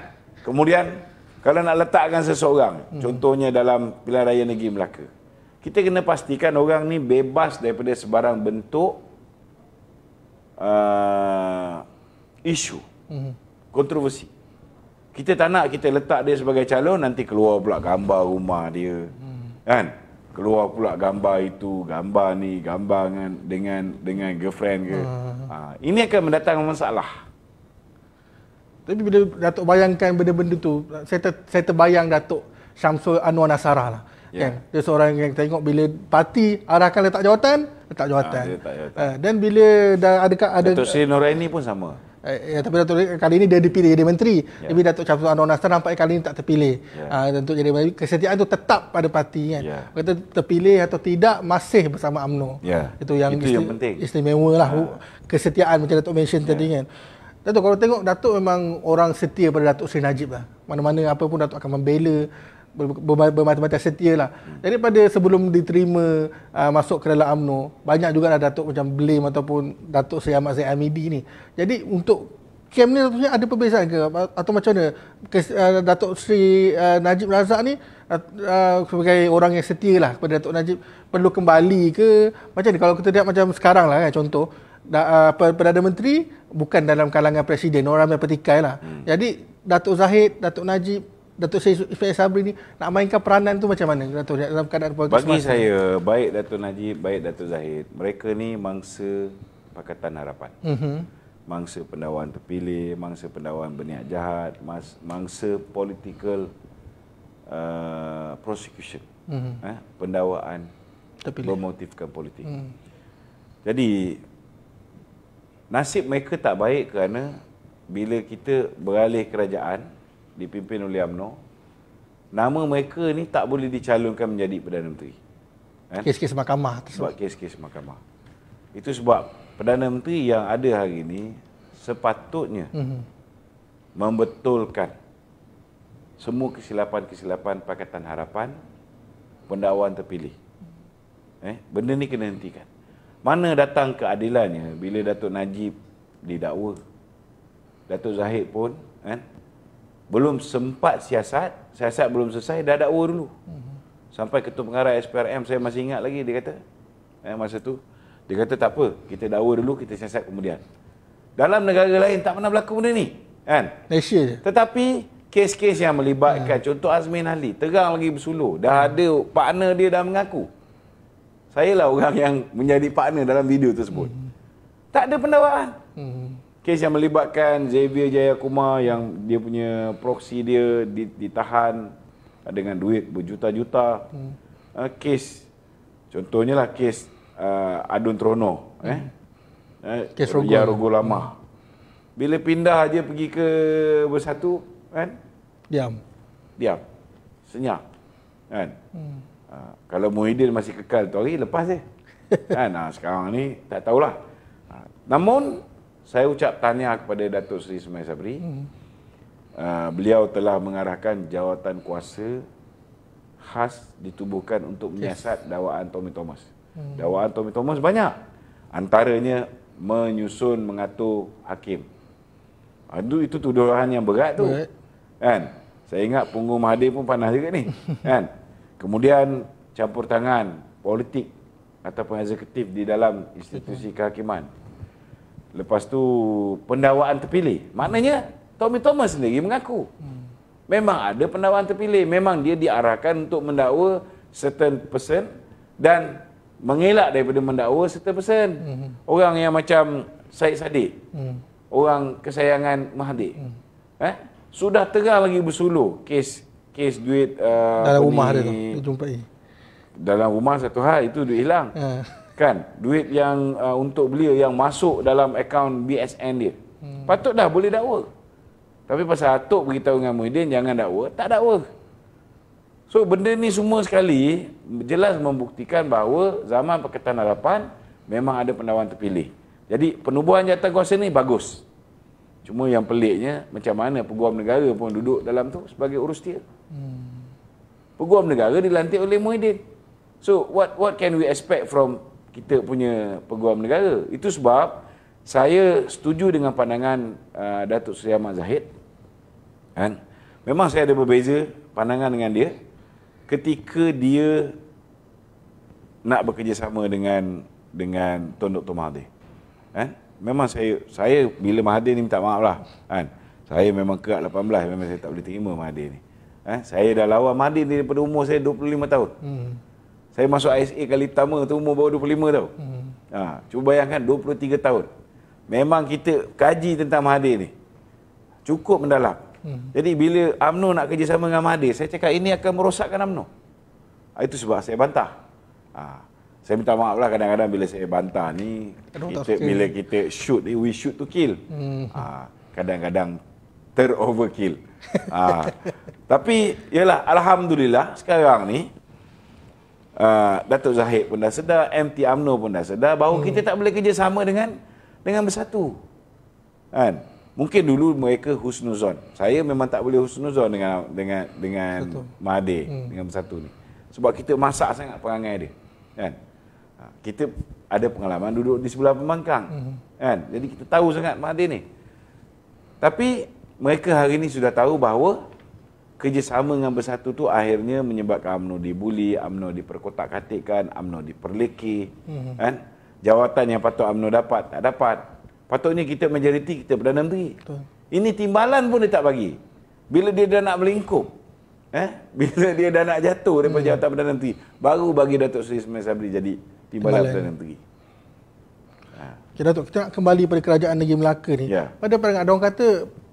kemudian kalau nak letakkan seseorang, hmm. contohnya dalam pilihan raya negeri Melaka, kita kena pastikan orang ni bebas daripada sebarang bentuk uh, isu, hmm. kontroversi. Kita tak nak kita letak dia sebagai calon, nanti keluar pula gambar rumah dia. Hmm. Kan? Keluar pula gambar itu, gambar ni, gambar dengan dengan girlfriend ke. Hmm. Ha, ini akan mendatangkan masalah. Tapi bila Datuk bayangkan benda-benda tu, saya ter, saya terbayang Datuk Syamsul Anwar Nasarah lah. Yeah. Kan? Dia seorang yang tengok bila parti arahkan letak jawatan, letak ah, jawatan. Eh, dan ha, bila dah ada ada Datuk Seri Noraini pun sama. Eh, ya, tapi Datuk kali ini dia dipilih jadi menteri. Yeah. Tapi Datuk Syamsul Anwar Nasarah nampaknya kali ini tak terpilih. Yeah. Ya. Ha, untuk jadi menteri, kesetiaan itu tetap pada parti kan. Yeah. Kata terpilih atau tidak masih bersama AMNO. Yeah. Itu yang, Itu isti- yang istimewa lah. Yeah. Kesetiaan macam Datuk mention yeah. tadi kan. Datuk kalau tengok Datuk memang orang setia pada Datuk Seri Najib lah. Mana-mana apa pun Datuk akan membela bermata-mata setia lah. Jadi hmm. pada sebelum diterima uh, masuk ke dalam UMNO, banyak juga lah Datuk macam blame ataupun Datuk Seri Ahmad Zain Amidi ni. Jadi untuk KM ni sebenarnya ada perbezaan ke? Atau macam mana Kes, uh, Datuk Seri uh, Najib Razak ni uh, uh, sebagai orang yang setia lah kepada Datuk Najib perlu kembali ke? Macam ni kalau kita lihat macam sekarang lah kan contoh da, uh, Perdana Menteri bukan dalam kalangan presiden orang ambil petikai lah hmm. jadi Datuk Zahid Datuk Najib Datuk Seri Sabri ni nak mainkan peranan tu macam mana Datuk dalam keadaan politik bagi semasa. saya baik Datuk Najib baik Datuk Zahid mereka ni mangsa Pakatan Harapan hmm. mangsa pendawaan terpilih mangsa pendawaan berniat jahat mangsa political uh, prosecution hmm. eh, pendawaan terpilih. bermotifkan politik hmm. jadi nasib mereka tak baik kerana bila kita beralih kerajaan dipimpin oleh UMNO nama mereka ni tak boleh dicalonkan menjadi Perdana Menteri eh? kes-kes mahkamah tersebut. sebab kes-kes mahkamah itu sebab Perdana Menteri yang ada hari ini sepatutnya mm-hmm. membetulkan semua kesilapan-kesilapan Pakatan Harapan pendakwaan terpilih eh benda ni kena hentikan mana datang keadilannya bila Datuk Najib didakwa? Datuk Zahid pun kan? belum sempat siasat, siasat belum selesai, dah dakwa dulu. Sampai Ketua Pengarah SPRM saya masih ingat lagi dia kata, eh, masa tu, dia kata tak apa, kita dakwa dulu, kita siasat kemudian. Dalam negara lain tak pernah berlaku benda ni. Kan? Malaysia je. Tetapi kes-kes yang melibatkan, ya. contoh Azmin Ali, terang lagi bersuluh, dah ya. ada partner dia dah mengaku saya lah orang yang menjadi partner dalam video tersebut. Hmm. Tak ada pendawaan. Hmm. Kes yang melibatkan Xavier Jayakuma yang dia punya proksi dia ditahan dengan duit berjuta-juta. Hmm. Ah, kes, contohnya lah kes uh, Adun Trono. Hmm. Eh? eh kes Rogo. Ya Rogo Lama. Hmm. Bila pindah dia pergi ke Bersatu, kan? Diam. Diam. Senyap. Kan? Hmm. Ha, kalau Muhyiddin masih kekal tu hari, lepas dia. <laughs> Kan? Ha, sekarang ni, tak tahulah. Ha, namun, saya ucap tanya kepada Datuk Seri Semai Sabri. Hmm. Ha, beliau telah mengarahkan jawatan kuasa khas ditubuhkan untuk menyiasat dakwaan Tommy Thomas. Hmm. Dakwaan Tommy Thomas banyak. Antaranya, menyusun, mengatur hakim. Aduh itu tuduhan yang berat tu. Kan? Saya ingat punggung Mahathir pun panas juga ni. <laughs> Kan? Kemudian campur tangan politik ataupun eksekutif di dalam institusi kehakiman. Lepas tu pendawaan terpilih. Maknanya Tommy Thomas sendiri mengaku. Hmm. Memang ada pendawaan terpilih, memang dia diarahkan untuk mendakwa certain person dan mengelak daripada mendakwa certain person. Hmm. Orang yang macam Said Sadiq. Hmm. Orang kesayangan Mahdi. Eh? Sudah terang lagi bersuluh kes kes duit uh, dalam rumah ni, dia tu terjumpai. Dalam rumah satu hal itu duit hilang. Ha. Kan? Duit yang uh, untuk beli yang masuk dalam akaun BSN dia. Hmm. Patut dah boleh dakwa. Tapi pasal atuk beritahu dengan Muhyiddin jangan dakwa, tak dakwa. So benda ni semua sekali jelas membuktikan bahawa zaman Pakatan Harapan memang ada pendawan terpilih. Jadi penubuhan jatah kuasa ni bagus. Cuma yang peliknya macam mana peguam negara pun duduk dalam tu sebagai urus dia. Hmm. Peguam negara dilantik oleh Muhyiddin. So what what can we expect from kita punya peguam negara? Itu sebab saya setuju dengan pandangan uh, Datuk Seri Ahmad Zahid. Kan? Memang saya ada berbeza pandangan dengan dia ketika dia nak bekerjasama dengan dengan Tun Dr. Mahathir. Kan? Memang saya saya bila Mahathir ni minta maaf lah. Kan? Saya memang kerak 18, memang saya tak boleh terima Mahathir ni. Eh, saya dah lawan Madin ni daripada umur saya 25 tahun. Hmm. Saya masuk ISA kali pertama tu umur baru 25 tahun. Hmm. Ha, cuba bayangkan 23 tahun. Memang kita kaji tentang Mahdi ni. Cukup mendalam. Hmm. Jadi bila Amno nak kerjasama dengan Mahdi, saya cakap ini akan merosakkan Amno. Ha, itu sebab saya bantah. Ha, saya minta maaf lah kadang-kadang bila saya bantah ni, kita, bila kita shoot, we shoot to kill. Hmm. Ha, kadang-kadang teroverkill. ha. Tapi yalah alhamdulillah sekarang ni uh, Datuk Zahid pun dah sedar, MT AMNO pun dah sedar bahawa hmm. kita tak boleh kerja sama dengan dengan bersatu. Kan? Mungkin dulu mereka husnuzon. Saya memang tak boleh husnuzon dengan dengan dengan Betul. hmm. dengan bersatu ni. Sebab kita masak sangat perangai dia. Kan? Ah, kita ada pengalaman duduk di sebelah pembangkang. Hmm. Kan? Jadi kita tahu sangat Made ni. Tapi mereka hari ini sudah tahu bahawa kerjasama dengan bersatu tu akhirnya menyebabkan UMNO dibuli, UMNO diperkotak-katikkan, UMNO diperleki. Hmm. Kan? Jawatan yang patut UMNO dapat, tak dapat. Patutnya kita majoriti, kita Perdana Menteri. Betul. Ini timbalan pun dia tak bagi. Bila dia dah nak melingkup, eh? bila dia dah nak jatuh daripada hmm. jawatan Perdana Menteri, baru bagi Datuk Seri Ismail Sabri jadi timbalan, timbalan. Perdana Menteri. Okay, Datuk, kita nak kembali pada kerajaan negeri Melaka ni. Ya. Pada pandangan, ada orang kata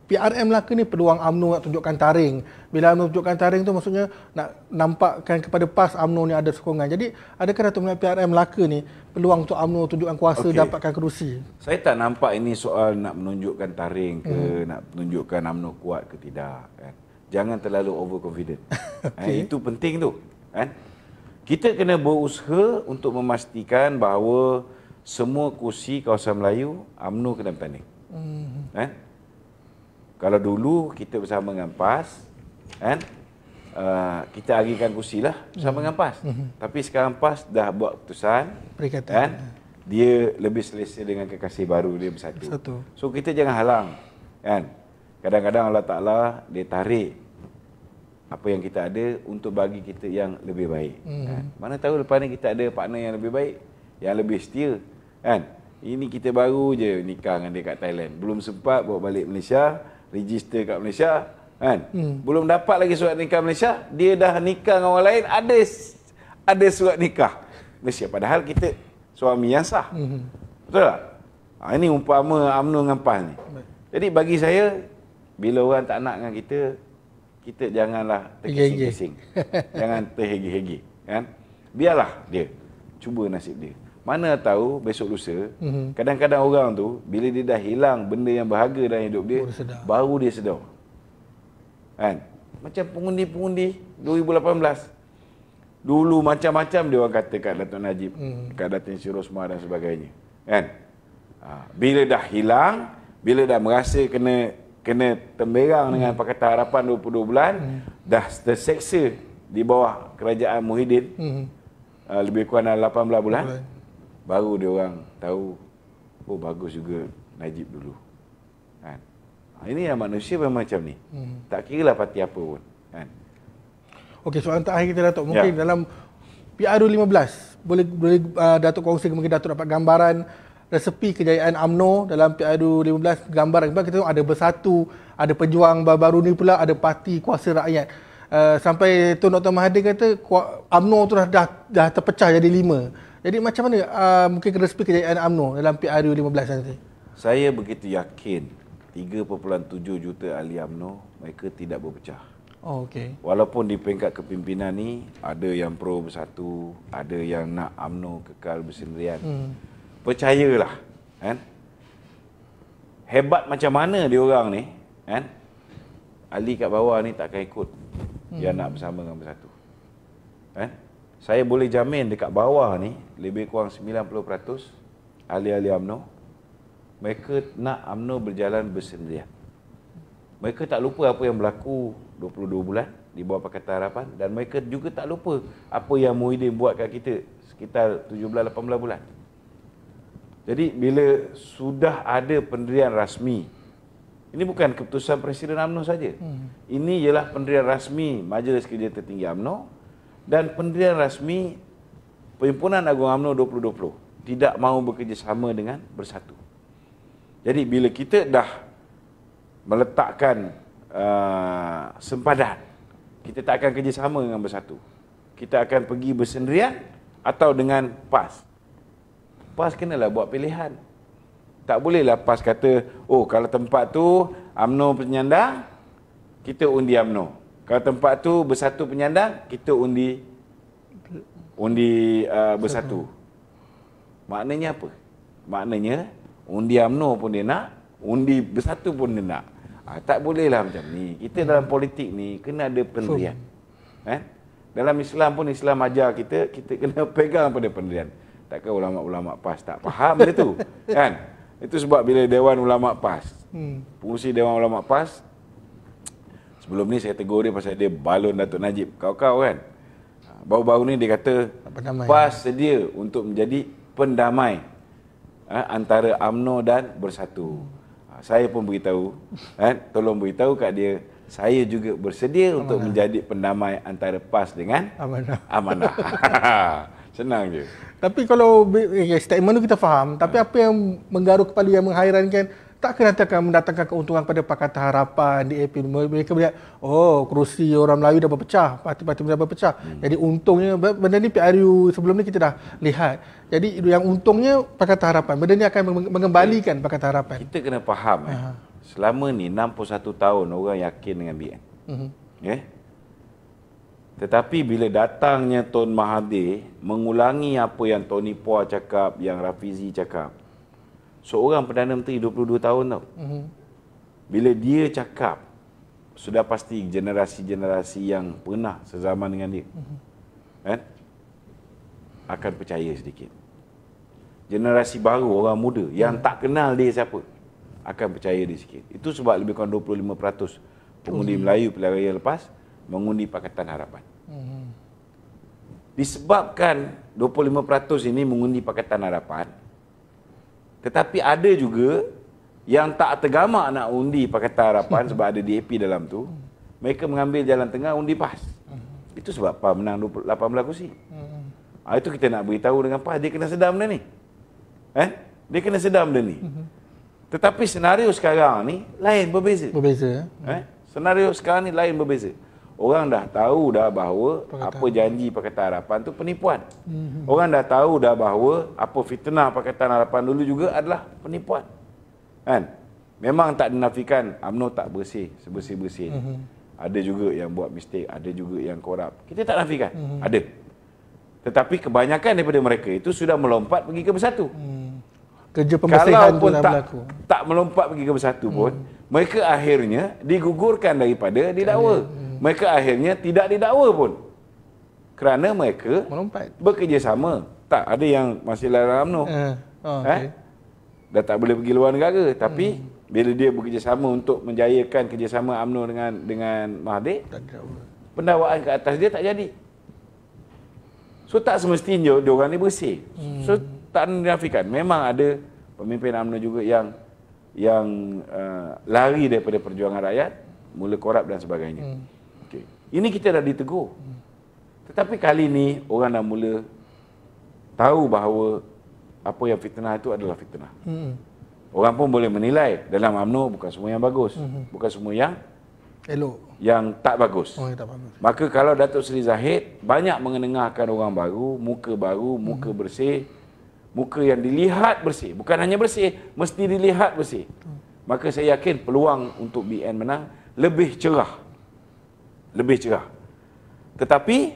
PRM Melaka ni peluang UMNO nak tunjukkan taring. Bila UMNO tunjukkan taring tu maksudnya nak nampakkan kepada PAS UMNO ni ada sokongan. Jadi adakah Datuk Menteri PRM Melaka ni peluang untuk UMNO tunjukkan kuasa okay. dapatkan kerusi? Saya tak nampak ini soal nak menunjukkan taring ke hmm. nak menunjukkan UMNO kuat ke tidak. Kan? Jangan terlalu overconfident. okay. <laughs> eh, itu penting tu. Kan? Kita kena berusaha untuk memastikan bahawa semua kursi kawasan Melayu UMNO kena bertanding. Hmm. Eh? Kalau dulu kita bersama dengan PAS, kan? Uh, kita agihkan kursi lah bersama hmm. dengan PAS. Hmm. Tapi sekarang PAS dah buat keputusan, kan? Ya. Dia lebih selesa dengan kekasih baru dia bersatu. Satu. So kita jangan halang, kan? Kadang-kadang Allah Ta'ala dia tarik apa yang kita ada untuk bagi kita yang lebih baik. Hmm. Kan? Mana tahu lepas ni kita ada partner yang lebih baik, yang lebih setia, kan? Ini kita baru je nikah dengan dia kat Thailand. Belum sempat bawa balik Malaysia, register kat Malaysia kan hmm. belum dapat lagi surat nikah Malaysia dia dah nikah dengan orang lain ada ada surat nikah Malaysia padahal kita suami yang sah hmm. betul tak ha, ini umpama amnu dengan PAS ni jadi bagi saya bila orang tak nak dengan kita kita janganlah terkesing-kesing jangan terhegi-hegi kan biarlah dia cuba nasib dia mana tahu besok lusa mm-hmm. kadang-kadang orang tu bila dia dah hilang benda yang berharga dalam hidup dia sedar. baru dia sedar kan macam pengundi-pengundi 2018 dulu macam-macam dia orang kata kat Datuk Najib mm-hmm. kat Datin Sirosma dan sebagainya kan ha. bila dah hilang bila dah merasa kena kena temberang mm. dengan Pakatan Harapan 22 bulan mm. dah terseksa di bawah kerajaan Muhyiddin mm. uh, lebih kurang 18 bulan mm baru dia orang tahu oh bagus juga Najib dulu kan ha, ini yang manusia memang macam ni hmm. tak kira lah parti apa pun kan okey soalan terakhir kita datuk mungkin ya. dalam PRU 15 boleh boleh uh, datuk kongsi mungkin datuk dapat gambaran resepi kejayaan AMNO dalam PRU 15 gambaran kita tengok ada bersatu ada pejuang baru ni pula ada parti kuasa rakyat Eh, sampai Tun Dr. Mahathir kata UMNO tu dah, dah, dah terpecah jadi lima. Jadi macam mana uh, mungkin resipi kejayaan UMNO dalam PRU 15 nanti? Saya begitu yakin 3.7 juta ahli UMNO mereka tidak berpecah. Oh, okay. Walaupun di peringkat kepimpinan ni ada yang pro bersatu, ada yang nak UMNO kekal bersendirian. Hmm. Percayalah. Kan? Hebat macam mana dia orang ni? Kan? Ahli kat bawah ni tak akan ikut hmm. yang nak bersama dengan bersatu. Eh? Saya boleh jamin dekat bawah ni, lebih kurang 90% ahli-ahli UMNO, mereka nak UMNO berjalan bersendirian. Mereka tak lupa apa yang berlaku 22 bulan di bawah Pakatan Harapan dan mereka juga tak lupa apa yang Muhyiddin buat kat kita sekitar 17-18 bulan. Jadi bila sudah ada pendirian rasmi ini bukan keputusan Presiden UMNO saja. Hmm. Ini ialah pendirian rasmi Majlis Kerja Tertinggi UMNO dan pendirian rasmi Perhimpunan Agung UMNO 2020 tidak mahu bekerjasama dengan Bersatu. Jadi bila kita dah meletakkan uh, sempadan, kita tak akan kerjasama dengan Bersatu. Kita akan pergi bersendirian atau dengan PAS. PAS kenalah buat pilihan tak boleh lepas kata oh kalau tempat tu amno penyandang kita undi amno. kalau tempat tu bersatu penyandang kita undi undi uh, bersatu maknanya apa maknanya undi amno pun dia nak undi bersatu pun dia nak ha, tak bolehlah macam ni kita dalam politik ni kena ada pendirian eh? dalam Islam pun Islam ajar kita kita kena <laughs> pegang pada pendirian takkan ulama-ulama PAS tak faham dia tu <laughs> kan itu sebab bila Dewan Ulama PAS. Hmm. Pengurusi Dewan Ulama PAS sebelum ni saya tegur dia pasal dia balon Datuk Najib. Kau-kau kan. Ha, baru-baru ni dia kata pendamai. PAS sedia untuk menjadi pendamai eh, antara AMNO dan Bersatu. Hmm. Saya pun beritahu, eh, tolong beritahu kat dia saya juga bersedia Amanah. untuk menjadi pendamai antara PAS dengan Amanah. Amanah. <laughs> <laughs> Senang je. Tapi kalau okay, eh, eh, statement tu kita faham. Tapi ha. apa yang menggaruh kepala yang menghairankan, tak kena nanti akan mendatangkan keuntungan pada Pakatan Harapan, DAP. Mereka melihat, oh kerusi orang Melayu dah berpecah. Parti-parti dah berpecah. Hmm. Jadi untungnya, benda ni PRU sebelum ni kita dah lihat. Jadi yang untungnya Pakatan Harapan. Benda ni akan mengembalikan okay. Pakatan Harapan. Kita kena faham. Ha. Eh. Selama ni 61 tahun orang yakin dengan BN. hmm Yeah? Tetapi bila datangnya Tun Mahathir mengulangi apa yang Tony Poa cakap, yang Rafizi cakap. Seorang Perdana Menteri 22 tahun tau. Mm-hmm. Bila dia cakap, sudah pasti generasi-generasi yang pernah sezaman dengan dia. Mm-hmm. Eh? Akan percaya sedikit. Generasi baru, orang muda yang mm-hmm. tak kenal dia siapa. Akan percaya dia sikit. Itu sebab lebih kurang 25% pengundi Melayu pilihan lepas mengundi Pakatan Harapan disebabkan 25% ini mengundi Pakatan Harapan tetapi ada juga yang tak tergamak nak undi Pakatan Harapan sebab ada DAP dalam tu mereka mengambil jalan tengah undi PAS itu sebab PAS menang 18 kursi ha, itu kita nak beritahu dengan PAS dia kena sedar benda ni eh? dia kena sedar benda ni tetapi senario sekarang ni lain berbeza berbeza eh? senario sekarang ni lain berbeza orang dah tahu dah bahawa Pakatan. apa janji Pakatan Harapan tu penipuan. Mm-hmm. Orang dah tahu dah bahawa apa fitnah Pakatan Harapan dulu juga adalah penipuan. Kan? Memang tak dinafikan UMNO tak bersih, sebersih-bersih. Mm-hmm. Ada juga yang buat mistake, ada juga yang korup. Kita tak nafikan. Mm-hmm. Ada. Tetapi kebanyakan daripada mereka itu sudah melompat pergi ke bersatu. Mm. Kerja pembersihan pun, tak, berlaku. Tak melompat pergi ke bersatu pun, mm. mereka akhirnya digugurkan daripada didakwa. Mm. Mereka akhirnya tidak didakwa pun. Kerana mereka melompat. Bekerjasama. Tak ada yang masih dalam UMNO. Eh, oh, eh? okay. Dah tak boleh pergi luar negara tapi hmm. bila dia bekerjasama untuk menjayakan kerjasama UMNO dengan dengan Mahathir tak Pendakwaan ke atas dia tak jadi. So tak semestinya dia orang ni bersih. Hmm. So tak menafikan memang ada pemimpin UMNO juga yang yang uh, lari daripada perjuangan rakyat, mula korap dan sebagainya. Hmm. Ini kita dah ditegur. Tetapi kali ini orang dah mula tahu bahawa apa yang fitnah itu adalah fitnah. Hmm. Orang pun boleh menilai dalam UMNO bukan semua yang bagus, hmm. bukan semua yang elok, yang tak bagus. Oh, tak bagus. Maka kalau Datuk Seri Zahid banyak mengenengahkan orang baru, muka baru, muka hmm. bersih, muka yang dilihat bersih, bukan hanya bersih, mesti dilihat bersih. Hmm. Maka saya yakin peluang untuk BN menang lebih cerah lebih cerah. Tetapi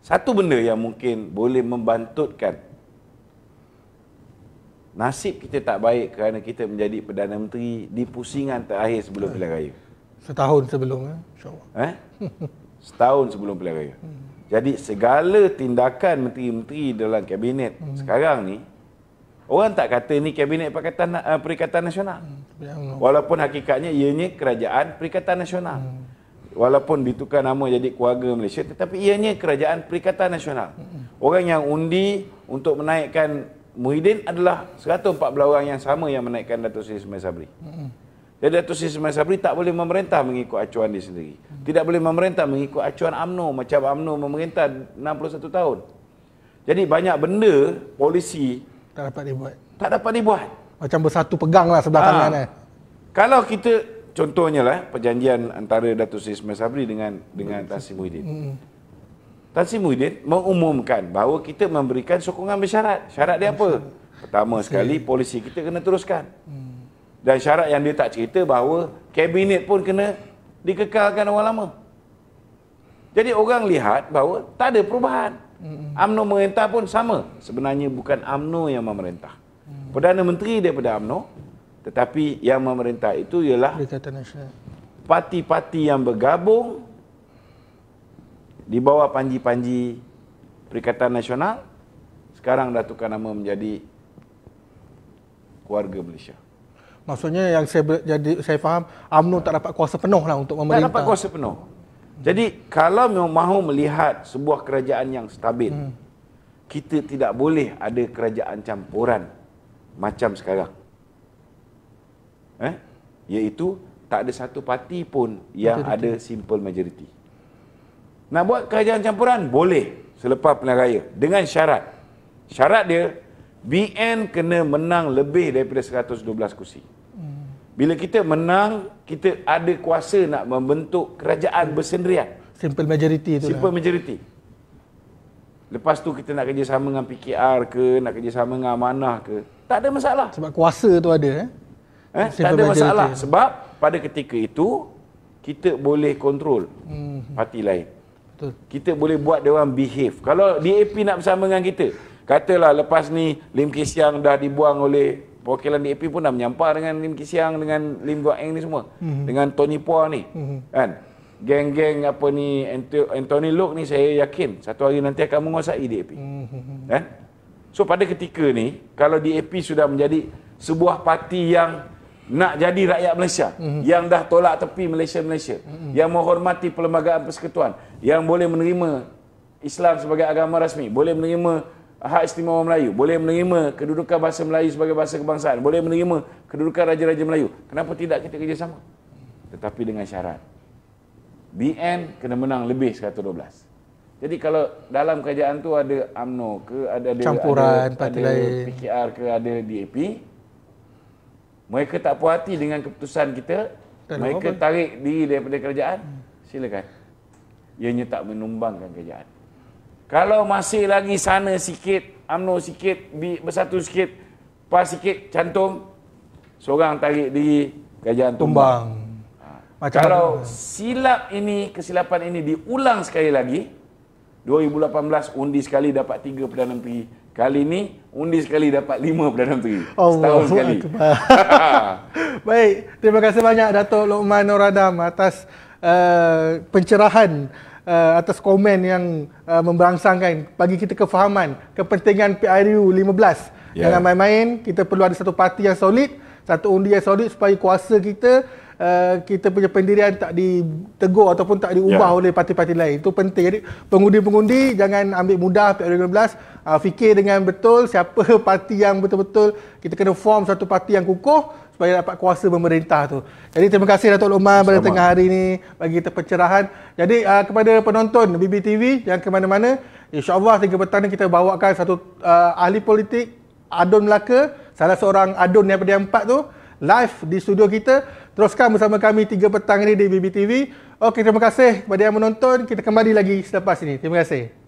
satu benda yang mungkin boleh membantutkan nasib kita tak baik kerana kita menjadi perdana menteri di pusingan terakhir sebelum pilihan raya. Setahun sebelum eh Eh? <laughs> Setahun sebelum pilihan raya. Jadi segala tindakan menteri-menteri dalam kabinet hmm. sekarang ni orang tak kata ni kabinet Pakatan, eh, perikatan nasional. Hmm, Walaupun hakikatnya ianya kerajaan perikatan nasional. Hmm walaupun ditukar nama jadi keluarga Malaysia tetapi ianya kerajaan perikatan nasional. Orang yang undi untuk menaikkan Muhyiddin adalah 114 orang yang sama yang menaikkan Datuk Seri Ismail Sabri. Jadi Datuk Seri Ismail Sabri tak boleh memerintah mengikut acuan dia sendiri. Tidak boleh memerintah mengikut acuan AMNO macam AMNO memerintah 61 tahun. Jadi banyak benda polisi tak dapat dibuat. Tak dapat dibuat. Macam bersatu peganglah sebelah ha. tangan eh. Kalau kita contohnya lah eh, perjanjian antara Datuk Seri Ismail Sabri dengan dengan Tan Sri Muhyiddin. Tan Sri Muhyiddin mengumumkan bahawa kita memberikan sokongan bersyarat. Syarat dia apa? <laughs> Pertama sekali polisi kita kena teruskan. Mm. Dan syarat yang dia tak cerita bahawa kabinet pun kena dikekalkan awal lama. Jadi orang lihat bahawa tak ada perubahan. AMNO memerintah pun sama. Sebenarnya bukan AMNO yang memerintah. Mm. Perdana Menteri daripada AMNO tetapi yang memerintah itu ialah parti-parti yang bergabung di bawah panji-panji Perikatan Nasional sekarang dah tukar nama menjadi keluarga Malaysia. Maksudnya yang saya jadi saya faham UMNO tak dapat kuasa penuh lah untuk memerintah. Tak dapat kuasa penuh. Jadi kalau mahu melihat sebuah kerajaan yang stabil, hmm. kita tidak boleh ada kerajaan campuran macam sekarang eh iaitu tak ada satu parti pun yang betul, ada simple majority. Nak buat kerajaan campuran boleh selepas pilihan raya dengan syarat. Syarat dia BN kena menang lebih daripada 112 kursi. Hmm. Bila kita menang, kita ada kuasa nak membentuk kerajaan bersendirian. Simple majority itu. Lah. Simple majority. Lepas tu kita nak kerjasama dengan PKR ke, nak kerjasama dengan Amanah ke, tak ada masalah. Sebab kuasa tu ada. Eh? Eh, tak ada masalah sebab pada ketika itu kita boleh kontrol hmm. parti lain. Betul. Kita boleh buat dia orang behave. Kalau DAP nak bersama dengan kita, katalah lepas ni Lim Kisiang dah dibuang oleh perwakilan DAP pun dah menyampar dengan Lim Kisiang dengan Lim Guang Eng ni semua. Hmm. Dengan Tony Pua ni. Hmm. Kan? Geng-geng apa ni Anthony Lok ni saya yakin satu hari nanti akan menguasai DAP. Hmm. Kan? Eh? So pada ketika ni kalau DAP sudah menjadi sebuah parti yang nak jadi rakyat Malaysia mm-hmm. yang dah tolak tepi Malaysia-Malaysia mm-hmm. yang menghormati perlembagaan persekutuan yang boleh menerima Islam sebagai agama rasmi boleh menerima hak istimewa Melayu boleh menerima kedudukan bahasa Melayu sebagai bahasa kebangsaan boleh menerima kedudukan raja-raja Melayu kenapa tidak kita kerjasama tetapi dengan syarat BN kena menang lebih 112 jadi kalau dalam kerajaan tu ada AMNO ke ada campuran ada, ada, PKR ke ada DAP mereka tak puas hati dengan keputusan kita Dan mereka apa? tarik diri daripada kerajaan hmm. silakan ianya tak menumbangkan kerajaan kalau masih lagi sana sikit amno sikit bersatu sikit pas sikit cantum seorang tarik diri kerajaan tumbang, tumbang. Ha. kalau mana? silap ini kesilapan ini diulang sekali lagi 2018 undi sekali dapat tiga perdana menteri kali ini undi sekali dapat lima Perdana Menteri. Allah Setahun sekali. <laughs> Baik, terima kasih banyak Datuk Lokman Nur Adam atas uh, pencerahan uh, atas komen yang uh, memberangsangkan bagi kita kefahaman kepentingan PRU 15. Ya. Jangan yeah. main-main, kita perlu ada satu parti yang solid, satu undi yang solid supaya kuasa kita uh, kita punya pendirian tak ditegur ataupun tak diubah yeah. oleh parti-parti lain. Itu penting. Jadi pengundi-pengundi jangan ambil mudah PR15 uh, ah, fikir dengan betul siapa <laughs> parti yang betul-betul kita kena form satu parti yang kukuh supaya dapat kuasa pemerintah tu. Jadi terima kasih Datuk Luqman pada tengah hari ini bagi kita pencerahan. Jadi uh, kepada penonton BBTV yang ke mana-mana, insya-Allah tiga petang ni kita bawakan satu uh, ahli politik Adun Melaka, salah seorang adun daripada yang empat tu live di studio kita teruskan bersama kami 3 petang ini di BBTV. Okey, terima kasih kepada yang menonton. Kita kembali lagi selepas ini. Terima kasih.